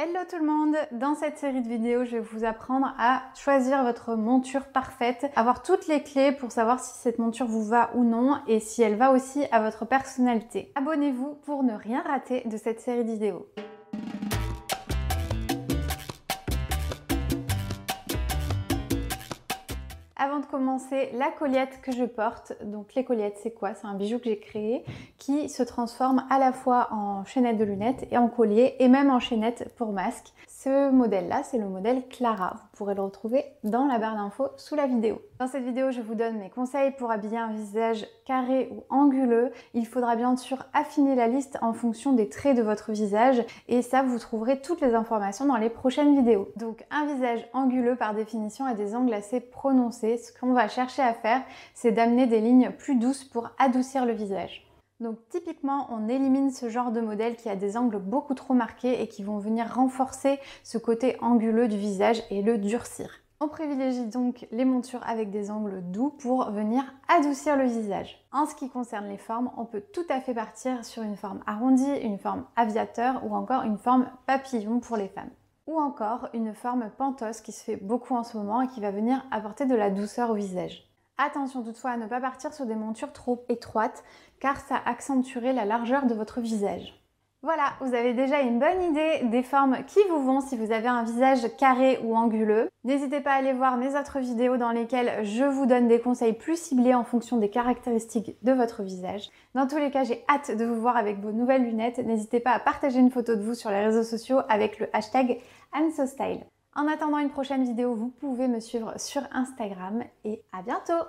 Hello tout le monde Dans cette série de vidéos, je vais vous apprendre à choisir votre monture parfaite, avoir toutes les clés pour savoir si cette monture vous va ou non et si elle va aussi à votre personnalité. Abonnez-vous pour ne rien rater de cette série de vidéos. Avant de commencer, la colliette que je porte. Donc les colliettes, c'est quoi C'est un bijou que j'ai créé qui se transforme à la fois en chaînette de lunettes et en collier et même en chaînette pour masque. Ce modèle-là, c'est le modèle Clara. Vous pourrez le retrouver dans la barre d'infos sous la vidéo. Dans cette vidéo, je vous donne mes conseils pour habiller un visage carré ou anguleux. Il faudra bien sûr affiner la liste en fonction des traits de votre visage et ça, vous trouverez toutes les informations dans les prochaines vidéos. Donc un visage anguleux par définition a des angles assez prononcés ce qu'on va chercher à faire, c'est d'amener des lignes plus douces pour adoucir le visage. Donc typiquement, on élimine ce genre de modèle qui a des angles beaucoup trop marqués et qui vont venir renforcer ce côté anguleux du visage et le durcir. On privilégie donc les montures avec des angles doux pour venir adoucir le visage. En ce qui concerne les formes, on peut tout à fait partir sur une forme arrondie, une forme aviateur ou encore une forme papillon pour les femmes ou encore une forme pentos qui se fait beaucoup en ce moment et qui va venir apporter de la douceur au visage. Attention toutefois à ne pas partir sur des montures trop étroites car ça accentuerait la largeur de votre visage. Voilà, vous avez déjà une bonne idée des formes qui vous vont si vous avez un visage carré ou anguleux. N'hésitez pas à aller voir mes autres vidéos dans lesquelles je vous donne des conseils plus ciblés en fonction des caractéristiques de votre visage. Dans tous les cas, j'ai hâte de vous voir avec vos nouvelles lunettes. N'hésitez pas à partager une photo de vous sur les réseaux sociaux avec le hashtag AnsoStyle. En attendant une prochaine vidéo, vous pouvez me suivre sur Instagram et à bientôt